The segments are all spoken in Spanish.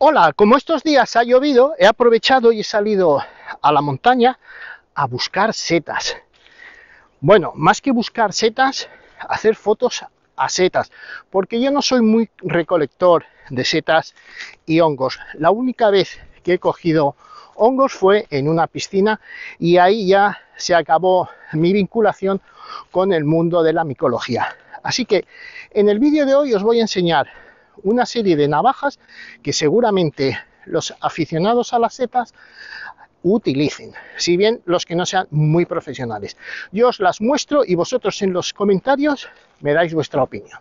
hola, como estos días ha llovido, he aprovechado y he salido a la montaña a buscar setas. Bueno, más que buscar setas, hacer fotos a setas, porque yo no soy muy recolector de setas y hongos. La única vez que he cogido hongos fue en una piscina y ahí ya se acabó mi vinculación con el mundo de la micología. Así que en el vídeo de hoy os voy a enseñar una serie de navajas que seguramente los aficionados a las cepas utilicen, si bien los que no sean muy profesionales. Yo os las muestro y vosotros en los comentarios me dais vuestra opinión.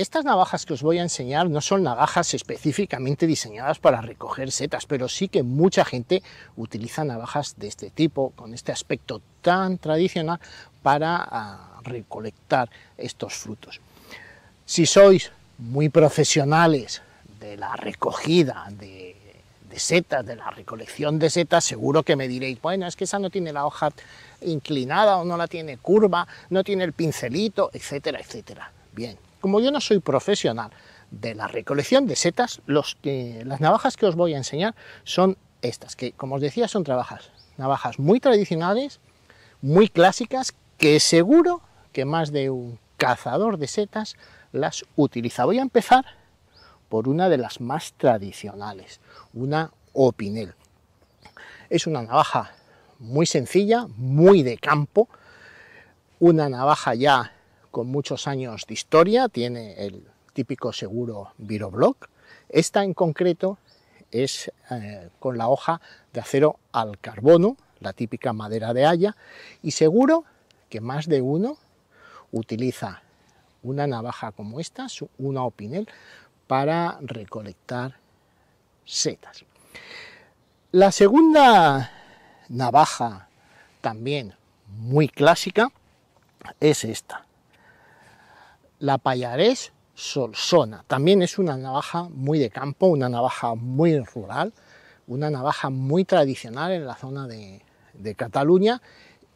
Estas navajas que os voy a enseñar no son navajas específicamente diseñadas para recoger setas, pero sí que mucha gente utiliza navajas de este tipo, con este aspecto tan tradicional, para ah, recolectar estos frutos. Si sois muy profesionales de la recogida de, setas, de la recolección de setas, seguro que me diréis, bueno, es que esa no tiene la hoja inclinada o no la tiene curva, no tiene el pincelito, etcétera, etcétera. Bien, como yo no soy profesional de la recolección de setas, las navajas que os voy a enseñar son estas, que como os decía son trabajas, navajas muy tradicionales, muy clásicas, que seguro que más de un cazador de setas las utiliza. Voy a empezar por una de las más tradicionales, una opinel. Es una navaja muy sencilla, muy de campo, una navaja ya con muchos años de historia, tiene el típico seguro Viroblock. Esta en concreto es eh, con la hoja de acero al carbono, la típica madera de haya, y seguro que más de uno utiliza una navaja como esta, una opinel, para recolectar setas. La segunda navaja, también muy clásica, es esta la payarés Solsona. También es una navaja muy de campo, una navaja muy rural, una navaja muy tradicional en la zona de, de Cataluña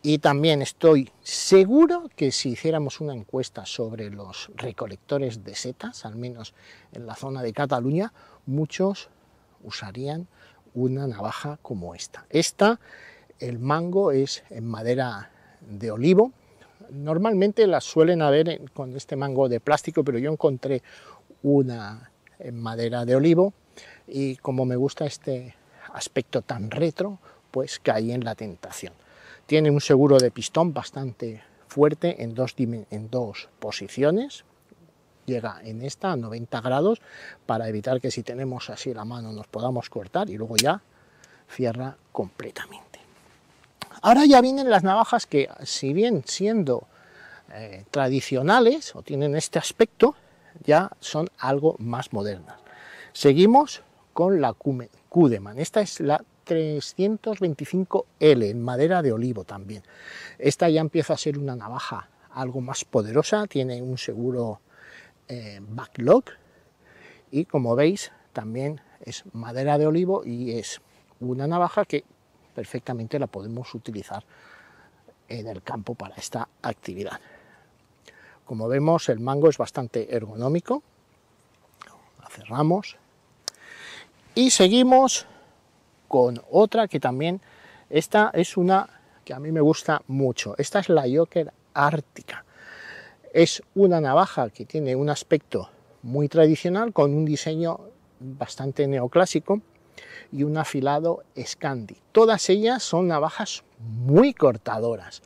y también estoy seguro que si hiciéramos una encuesta sobre los recolectores de setas, al menos en la zona de Cataluña, muchos usarían una navaja como esta. Esta, el mango es en madera de olivo, Normalmente las suelen haber con este mango de plástico, pero yo encontré una en madera de olivo y como me gusta este aspecto tan retro, pues caí en la tentación. Tiene un seguro de pistón bastante fuerte en dos, posiciones, llega en esta a 90 grados para evitar que si tenemos así la mano nos podamos cortar y luego ya cierra completamente. Ahora ya vienen las navajas que, si bien siendo eh, tradicionales o tienen este aspecto, ya son algo más modernas. Seguimos con la Kudeman. Esta es la 325L en madera de olivo también. Esta ya empieza a ser una navaja algo más poderosa, tiene un seguro eh, backlog y como veis también es madera de olivo y es una navaja que perfectamente la podemos utilizar en el campo para esta actividad. Como vemos, el mango es bastante ergonómico. La cerramos. Y seguimos con otra que también, esta es una que a mí me gusta mucho. Esta es la Joker Ártica. Es una navaja que tiene un aspecto muy tradicional con un diseño bastante neoclásico y un afilado Scandi. Todas ellas son navajas muy cortadoras.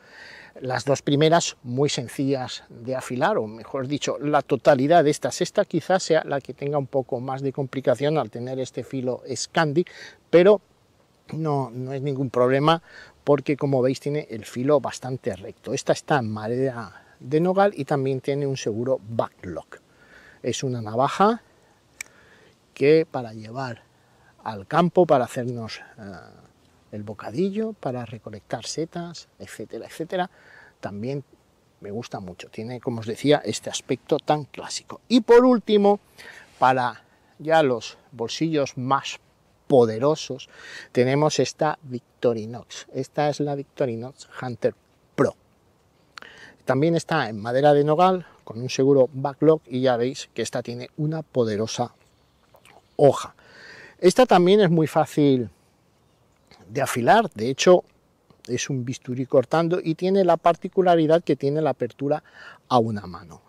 Las dos primeras muy sencillas de afilar, o mejor dicho, la totalidad de estas. Esta quizás sea la que tenga un poco más de complicación al tener este filo Scandi, pero no, no es ningún problema porque como veis tiene el filo bastante recto. Esta está en madera de nogal y también tiene un seguro backlock. Es una navaja que para llevar al campo para hacernos eh, el bocadillo, para recolectar setas, etcétera, etcétera. También me gusta mucho, tiene, como os decía, este aspecto tan clásico. Y por último, para ya los bolsillos más poderosos, tenemos esta Victorinox. Esta es la Victorinox Hunter Pro. También está en madera de nogal, con un seguro backlog, y ya veis que esta tiene una poderosa hoja. Esta también es muy fácil de afilar, de hecho es un bisturí cortando y tiene la particularidad que tiene la apertura a una mano,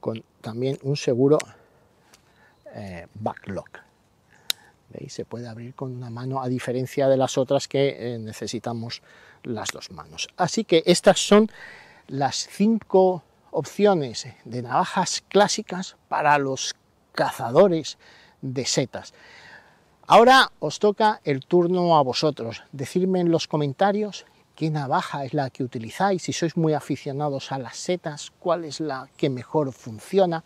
con también un seguro eh, backlock. Se puede abrir con una mano a diferencia de las otras que eh, necesitamos las dos manos. Así que estas son las cinco opciones de navajas clásicas para los cazadores de setas. Ahora os toca el turno a vosotros. Decidme en los comentarios qué navaja es la que utilizáis, si sois muy aficionados a las setas, cuál es la que mejor funciona.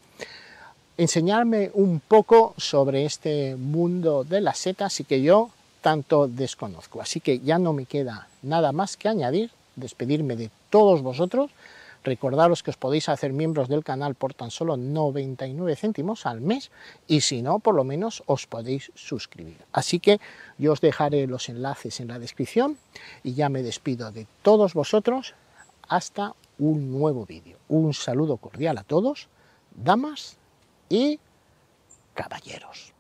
Enseñarme un poco sobre este mundo de las setas y que yo tanto desconozco. Así que ya no me queda nada más que añadir, despedirme de todos vosotros, Recordaros que os podéis hacer miembros del canal por tan solo 99 céntimos al mes y si no, por lo menos os podéis suscribir. Así que yo os dejaré los enlaces en la descripción y ya me despido de todos vosotros hasta un nuevo vídeo. Un saludo cordial a todos, damas y caballeros.